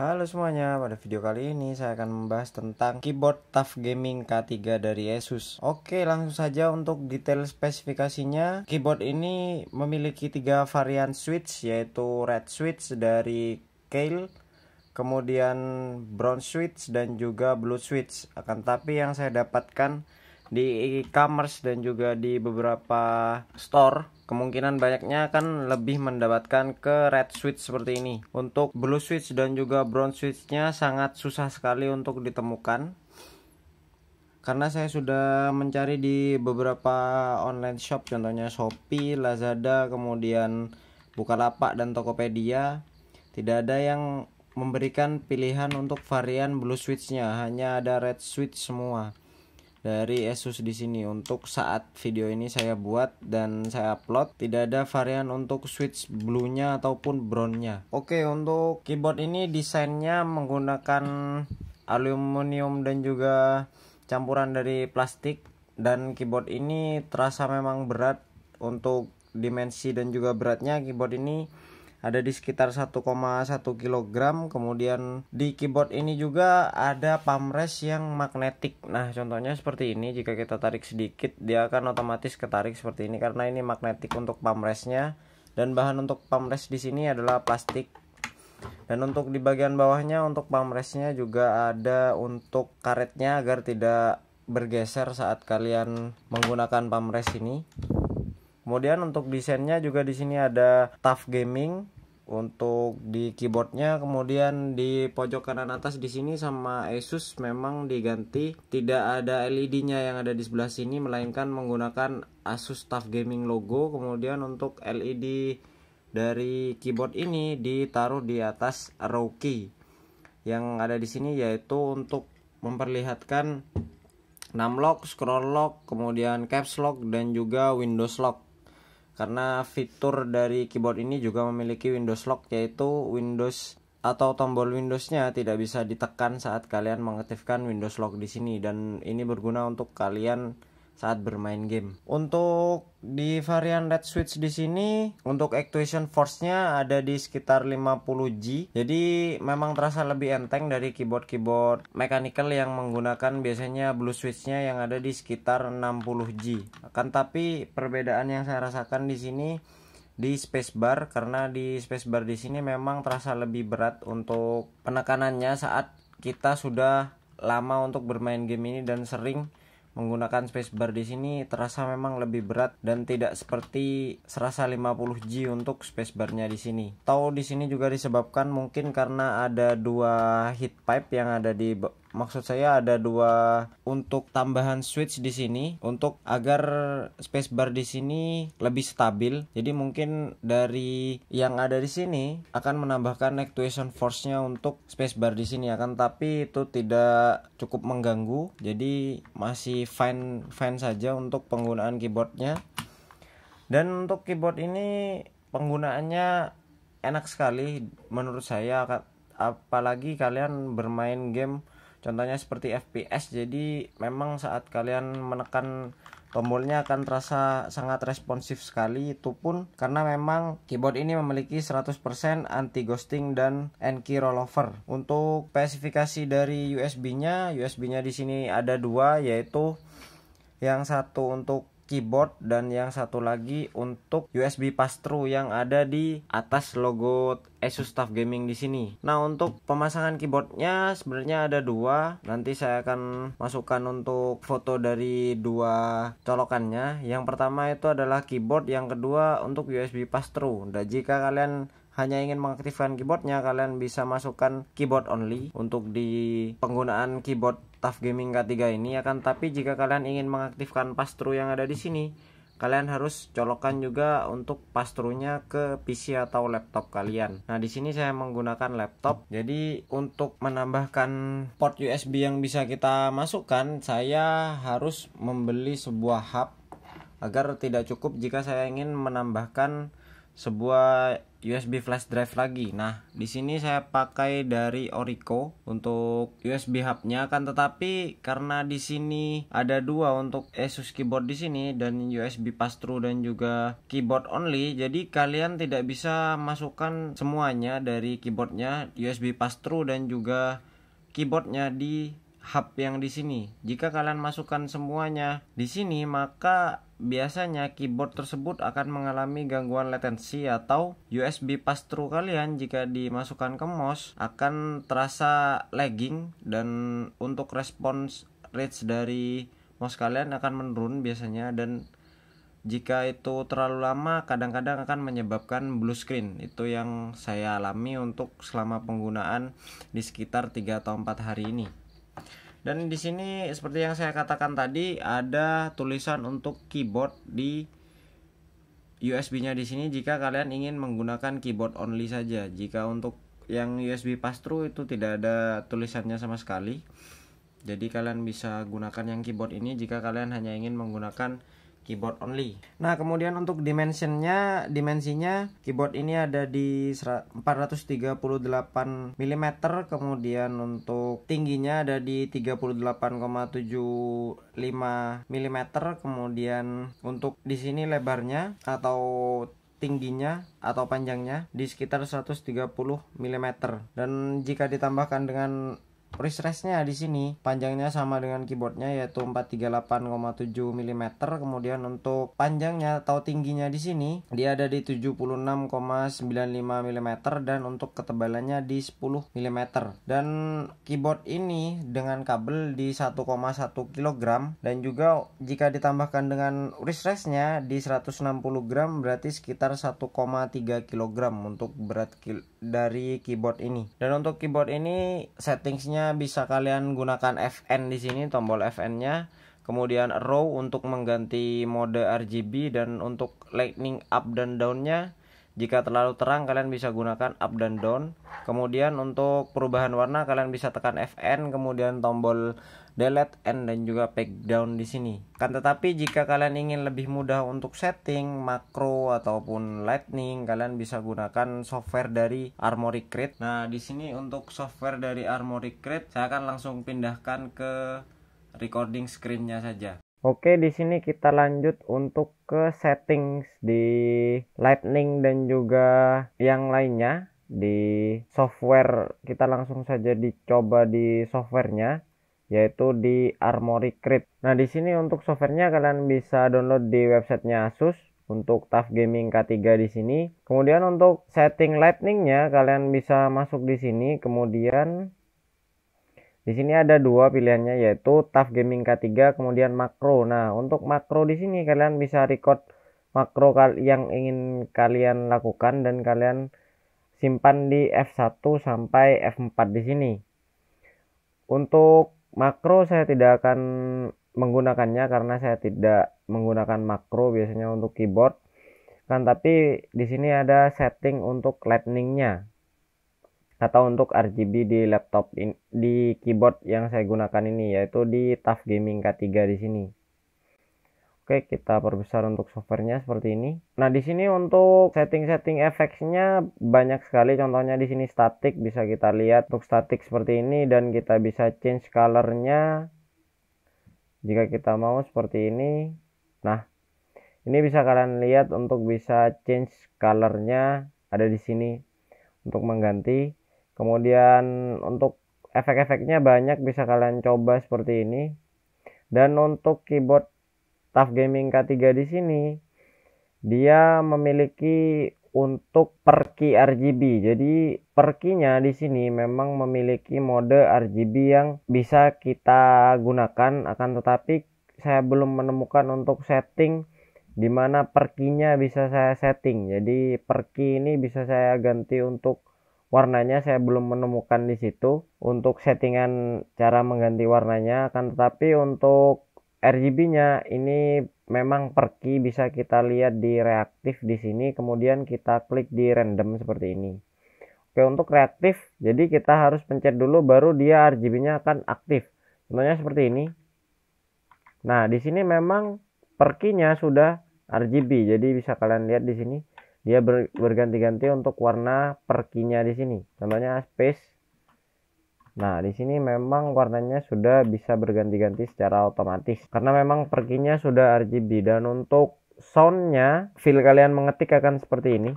Halo semuanya, pada video kali ini saya akan membahas tentang keyboard Tough Gaming K3 dari Asus Oke langsung saja untuk detail spesifikasinya Keyboard ini memiliki tiga varian switch yaitu red switch dari Kale Kemudian brown switch dan juga blue switch Akan tapi yang saya dapatkan di e-commerce dan juga di beberapa store kemungkinan banyaknya akan lebih mendapatkan ke red switch seperti ini. Untuk blue switch dan juga brown switch nya sangat susah sekali untuk ditemukan. Karena saya sudah mencari di beberapa online shop contohnya Shopee, Lazada, kemudian Bukalapak dan Tokopedia tidak ada yang memberikan pilihan untuk varian blue switch nya hanya ada red switch semua dari Asus di sini untuk saat video ini saya buat dan saya upload tidak ada varian untuk switch blue ataupun brownnya. nya Oke, untuk keyboard ini desainnya menggunakan aluminium dan juga campuran dari plastik dan keyboard ini terasa memang berat untuk dimensi dan juga beratnya keyboard ini ada di sekitar 1,1 kg kemudian di keyboard ini juga ada pamres yang magnetik nah contohnya seperti ini jika kita tarik sedikit dia akan otomatis ketarik seperti ini karena ini magnetik untuk pamresnya dan bahan untuk pamres di sini adalah plastik dan untuk di bagian bawahnya untuk pamresnya juga ada untuk karetnya agar tidak bergeser saat kalian menggunakan pamres ini Kemudian untuk desainnya juga di sini ada Tough Gaming untuk di keyboardnya kemudian di pojok kanan atas di sini sama Asus memang diganti tidak ada LED-nya yang ada di sebelah sini melainkan menggunakan Asus Tough Gaming logo kemudian untuk LED dari keyboard ini ditaruh di atas row yang ada di sini yaitu untuk memperlihatkan 6 lock, scroll lock, kemudian caps lock dan juga windows lock karena fitur dari keyboard ini juga memiliki Windows Lock yaitu Windows atau tombol Windowsnya tidak bisa ditekan saat kalian mengaktifkan Windows Lock di sini dan ini berguna untuk kalian saat bermain game. Untuk di varian Red Switch di sini untuk actuation force-nya ada di sekitar 50G. Jadi memang terasa lebih enteng dari keyboard-keyboard mechanical yang menggunakan biasanya blue switch-nya yang ada di sekitar 60G. Akan tapi perbedaan yang saya rasakan di sini di spacebar karena di spacebar di sini memang terasa lebih berat untuk penekanannya saat kita sudah lama untuk bermain game ini dan sering Menggunakan spacebar di sini terasa memang lebih berat dan tidak seperti serasa 50G untuk spacebarnya di sini. Tahu di sini juga disebabkan mungkin karena ada dua heat pipe yang ada di maksud saya ada dua untuk tambahan switch di sini untuk agar spacebar di sini lebih stabil. Jadi mungkin dari yang ada di sini akan menambahkan actuation force-nya untuk spacebar di sini akan tapi itu tidak cukup mengganggu. Jadi masih fine fine saja untuk penggunaan keyboardnya. Dan untuk keyboard ini penggunaannya enak sekali menurut saya apalagi kalian bermain game Contohnya seperti FPS, jadi memang saat kalian menekan tombolnya akan terasa sangat responsif sekali itu pun karena memang keyboard ini memiliki 100% anti ghosting dan anti rollover untuk spesifikasi dari USB nya USB nya di sini ada dua yaitu yang satu untuk keyboard dan yang satu lagi untuk USB pass-through yang ada di atas logo Asus Staff Gaming di sini. Nah untuk pemasangan keyboardnya sebenarnya ada dua. Nanti saya akan masukkan untuk foto dari dua colokannya. Yang pertama itu adalah keyboard, yang kedua untuk USB pass-through. Dan jika kalian hanya ingin mengaktifkan keyboardnya, kalian bisa masukkan keyboard only untuk di penggunaan keyboard TAF Gaming K3 ini ya kan? tapi jika kalian ingin mengaktifkan pass yang ada di sini kalian harus colokan juga untuk pastrunya ke PC atau laptop kalian. Nah, di sini saya menggunakan laptop. Jadi, untuk menambahkan port USB yang bisa kita masukkan, saya harus membeli sebuah hub agar tidak cukup jika saya ingin menambahkan sebuah USB flash drive lagi. Nah, di sini saya pakai dari Orico untuk USB hubnya kan tetapi karena di sini ada dua untuk Asus keyboard di sini dan USB pass through dan juga keyboard only, jadi kalian tidak bisa masukkan semuanya dari keyboardnya USB pass through dan juga keyboardnya di hub yang di sini. Jika kalian masukkan semuanya di sini, maka biasanya keyboard tersebut akan mengalami gangguan latensi atau USB pass-through kalian jika dimasukkan ke mouse akan terasa lagging dan untuk respons rate dari mouse kalian akan menurun biasanya dan jika itu terlalu lama kadang-kadang akan menyebabkan blue screen itu yang saya alami untuk selama penggunaan di sekitar 3 atau 4 hari ini dan di sini seperti yang saya katakan tadi ada tulisan untuk keyboard di USB-nya di sini jika kalian ingin menggunakan keyboard only saja. Jika untuk yang USB pass-through itu tidak ada tulisannya sama sekali. Jadi kalian bisa gunakan yang keyboard ini jika kalian hanya ingin menggunakan keyboard only. Nah, kemudian untuk dimensinya, dimensinya keyboard ini ada di 438 mm, kemudian untuk tingginya ada di 38,75 mm, kemudian untuk di sini lebarnya atau tingginya atau panjangnya di sekitar 130 mm dan jika ditambahkan dengan refresh-nya di sini panjangnya sama dengan keyboardnya yaitu 438,7 mm kemudian untuk panjangnya atau tingginya di sini dia ada di 76,95 mm dan untuk ketebalannya di 10 mm dan keyboard ini dengan kabel di 1,1 kg dan juga jika ditambahkan dengan refresh-nya di 160 gram berarti sekitar 1,3 kg untuk berat dari keyboard ini. Dan untuk keyboard ini settingsnya bisa kalian gunakan FN di sini tombol FN-nya. Kemudian row untuk mengganti mode RGB dan untuk lightning up dan down-nya jika terlalu terang kalian bisa gunakan up dan down. Kemudian untuk perubahan warna kalian bisa tekan FN kemudian tombol delete and dan juga back down di sini. Kan tetapi jika kalian ingin lebih mudah untuk setting makro ataupun lightning kalian bisa gunakan software dari Armory Crate. Nah, di sini untuk software dari Armory Crate saya akan langsung pindahkan ke recording screen-nya saja. Oke, di sini kita lanjut untuk ke settings di Lightning dan juga yang lainnya di software. Kita langsung saja dicoba di softwarenya yaitu di Armory Crypt. Nah, di sini untuk softwarenya kalian bisa download di websitenya Asus untuk TUF Gaming K3 di sini. Kemudian untuk setting lightningnya kalian bisa masuk di sini. Kemudian di sini ada dua pilihannya yaitu TAF Gaming K3 kemudian makro. Nah, untuk makro di sini kalian bisa record makro yang ingin kalian lakukan dan kalian simpan di F1 sampai F4 di sini. Untuk makro saya tidak akan menggunakannya karena saya tidak menggunakan makro biasanya untuk keyboard. Kan tapi di sini ada setting untuk lightningnya atau untuk RGB di laptop in, di keyboard yang saya gunakan ini yaitu di Tough Gaming K3 di sini. Oke, kita perbesar untuk softwarenya seperti ini. Nah, di sini untuk setting-setting efeknya banyak sekali. Contohnya di sini static bisa kita lihat untuk static seperti ini dan kita bisa change colornya jika kita mau seperti ini. Nah, ini bisa kalian lihat untuk bisa change colornya ada di sini untuk mengganti kemudian untuk efek-efeknya banyak bisa kalian coba seperti ini dan untuk keyboard TUF Gaming K3 di sini dia memiliki untuk per key RGB. Jadi per key-nya di sini memang memiliki mode RGB yang bisa kita gunakan akan tetapi saya belum menemukan untuk setting dimana per key-nya bisa saya setting. Jadi per key ini bisa saya ganti untuk warnanya saya belum menemukan di situ untuk settingan cara mengganti warnanya akan tetapi untuk RGB-nya ini memang perki bisa kita lihat di reaktif di sini kemudian kita klik di random seperti ini Oke untuk reaktif jadi kita harus pencet dulu baru dia RGB-nya akan aktif contohnya seperti ini nah di sini memang perkinya sudah RGB jadi bisa kalian lihat di sini dia ber, berganti-ganti untuk warna perkinya di sini contohnya space nah di sini memang warnanya sudah bisa berganti-ganti secara otomatis karena memang perkinya sudah RGB dan untuk soundnya feel kalian mengetik akan seperti ini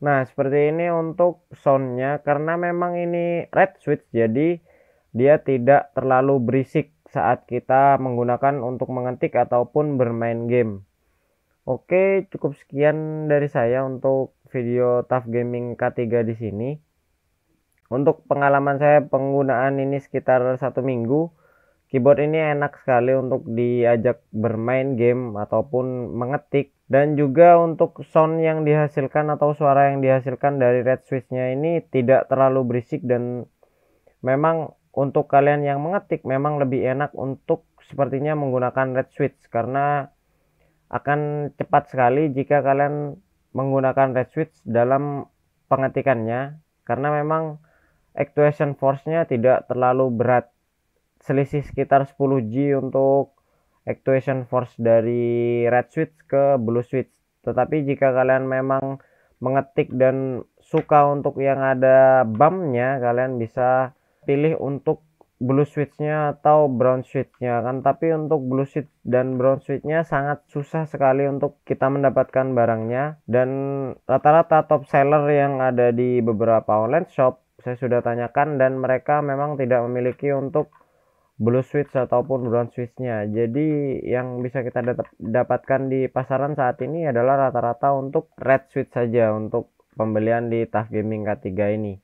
Nah seperti ini untuk soundnya karena memang ini red switch jadi dia tidak terlalu berisik saat kita menggunakan untuk mengetik ataupun bermain game. Oke cukup sekian dari saya untuk video Tough Gaming K3 di sini. Untuk pengalaman saya penggunaan ini sekitar satu minggu. Keyboard ini enak sekali untuk diajak bermain game ataupun mengetik dan juga untuk sound yang dihasilkan atau suara yang dihasilkan dari red switchnya ini tidak terlalu berisik dan memang untuk kalian yang mengetik memang lebih enak untuk sepertinya menggunakan red switch karena akan cepat sekali jika kalian menggunakan red switch dalam pengetikannya karena memang actuation force-nya tidak terlalu berat selisih sekitar 10G untuk actuation force dari red switch ke blue switch tetapi jika kalian memang mengetik dan suka untuk yang ada bumpnya kalian bisa pilih untuk blue switchnya atau brown switchnya kan tapi untuk blue switch dan brown switchnya sangat susah sekali untuk kita mendapatkan barangnya dan rata-rata top seller yang ada di beberapa online shop saya sudah tanyakan dan mereka memang tidak memiliki untuk blue switch ataupun brown switchnya jadi yang bisa kita dapatkan di pasaran saat ini adalah rata-rata untuk red switch saja untuk pembelian di TAF Gaming K3 ini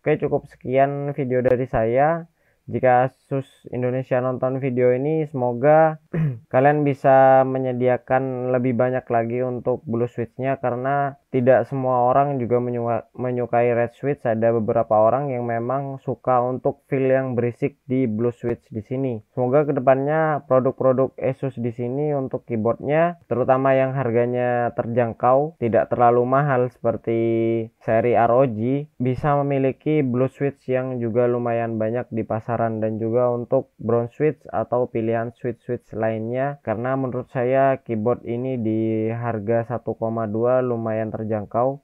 oke cukup sekian video dari saya jika sus Indonesia nonton video ini semoga kalian bisa menyediakan lebih banyak lagi untuk blue switchnya karena tidak semua orang juga menyukai red switch ada beberapa orang yang memang suka untuk feel yang berisik di blue switch di sini semoga kedepannya produk-produk Asus di sini untuk keyboardnya terutama yang harganya terjangkau tidak terlalu mahal seperti seri ROG bisa memiliki blue switch yang juga lumayan banyak di pasar saran dan juga untuk brown switch atau pilihan switch-switch lainnya karena menurut saya keyboard ini di harga 1,2 lumayan terjangkau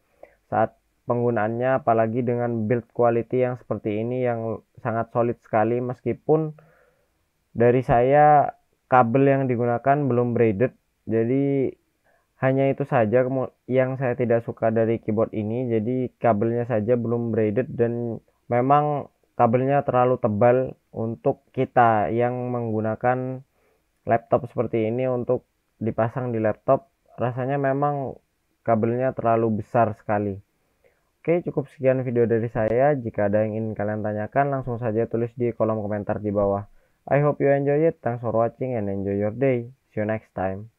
saat penggunaannya apalagi dengan build quality yang seperti ini yang sangat solid sekali meskipun dari saya kabel yang digunakan belum braided jadi hanya itu saja yang saya tidak suka dari keyboard ini jadi kabelnya saja belum braided dan memang kabelnya terlalu tebal untuk kita yang menggunakan laptop seperti ini untuk dipasang di laptop rasanya memang kabelnya terlalu besar sekali Oke cukup sekian video dari saya jika ada yang ingin kalian tanyakan langsung saja tulis di kolom komentar di bawah I hope you enjoy it thanks for watching and enjoy your day see you next time